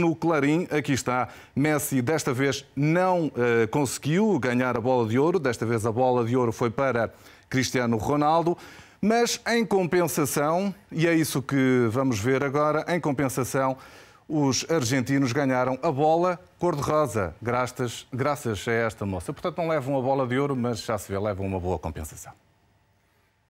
No Clarim, aqui está. Messi desta vez não uh, conseguiu ganhar a bola de ouro. Desta vez a bola de ouro foi para Cristiano Ronaldo. Mas em compensação, e é isso que vamos ver agora, em compensação, os argentinos ganharam a bola cor-de-rosa, graças, graças a esta moça. Portanto, não levam a bola de ouro, mas já se vê, levam uma boa compensação.